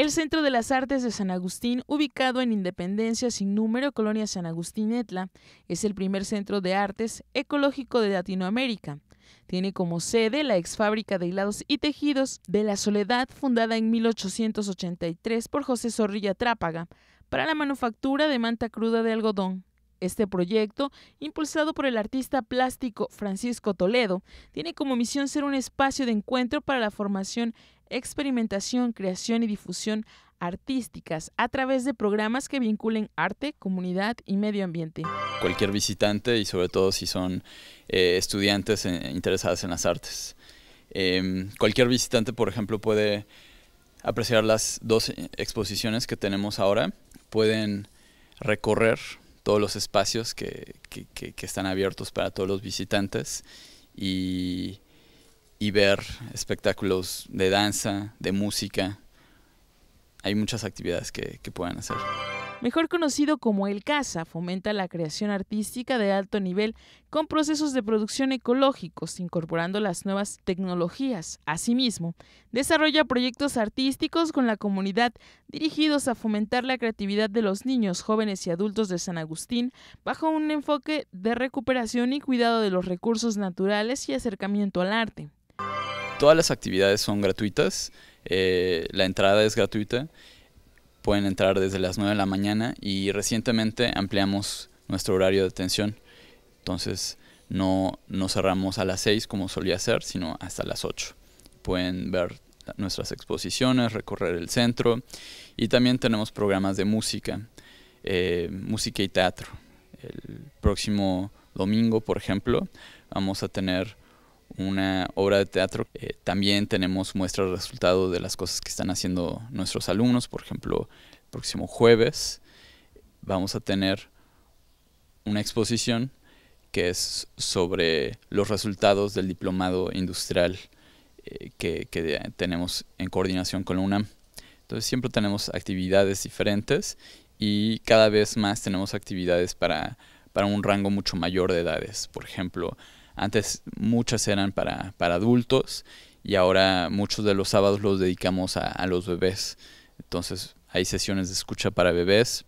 El Centro de las Artes de San Agustín, ubicado en Independencia sin número, Colonia San Agustín Etla, es el primer centro de artes ecológico de Latinoamérica. Tiene como sede la ex fábrica de hilados y tejidos de la Soledad, fundada en 1883 por José Zorrilla Trápaga, para la manufactura de manta cruda de algodón. Este proyecto, impulsado por el artista plástico Francisco Toledo, tiene como misión ser un espacio de encuentro para la formación experimentación, creación y difusión artísticas a través de programas que vinculen arte, comunidad y medio ambiente. Cualquier visitante y sobre todo si son eh, estudiantes interesados eh, interesadas en las artes. Em, cualquier visitante, por ejemplo, puede apreciar las dos eh, exposiciones que tenemos ahora. Pueden recorrer todos los espacios que, que están abiertos para todos los visitantes y y ver espectáculos de danza, de música. Hay muchas actividades que, que puedan hacer. Mejor conocido como El Casa, fomenta la creación artística de alto nivel con procesos de producción ecológicos, incorporando las nuevas tecnologías. Asimismo, desarrolla proyectos artísticos con la comunidad dirigidos a fomentar la creatividad de los niños, jóvenes y adultos de San Agustín bajo un enfoque de recuperación y cuidado de los recursos naturales y acercamiento al arte. Todas las actividades son gratuitas, eh, la entrada es gratuita, pueden entrar desde las 9 de la mañana y recientemente ampliamos nuestro horario de atención. Entonces no, cerramos a las 6 como solía ser, sino hasta las 8. Pueden ver nuestras exposiciones, recorrer el centro y también tenemos programas de música, eh, música y teatro. El próximo domingo, por ejemplo, vamos a tener una obra de teatro. Eh, también tenemos muestras de resultado de las cosas que están haciendo nuestros alumnos. Por ejemplo, próximo jueves vamos a tener una exposición que es sobre los resultados del diplomado industrial eh, que, tenemos en coordinación con la UNAM. Entonces siempre tenemos actividades diferentes y cada vez más tenemos actividades para un rango mucho mayor de edades. Por ejemplo, antes muchas eran para, para adultos y ahora muchos de los sábados los dedicamos a, a los bebés. Entonces hay sesiones de escucha para bebés.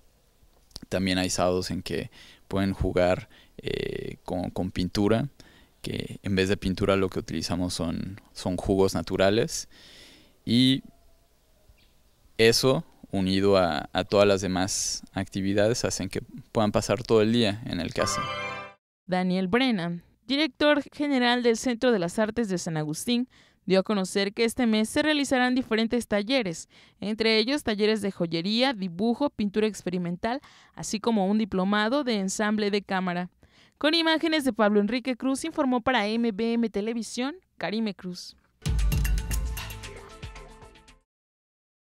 También hay sábados en que pueden jugar eh, con, con, pintura, que en vez de pintura lo que utilizamos son, son jugos naturales. Y eso, unido a, a todas las demás actividades, hacen que puedan pasar todo el día en el caso. Daniel Brennan director general del Centro de las Artes de San Agustín, dio a conocer que este mes se realizarán diferentes talleres, entre ellos talleres de joyería, dibujo, pintura experimental, así como un diplomado de ensamble de cámara. Con imágenes de Pablo Enrique Cruz informó para MBM Televisión, Karime Cruz.